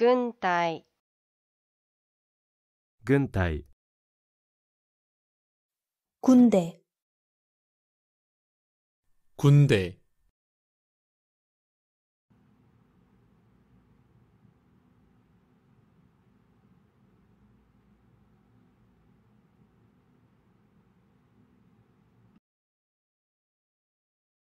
軍隊軍隊軍隊軍隊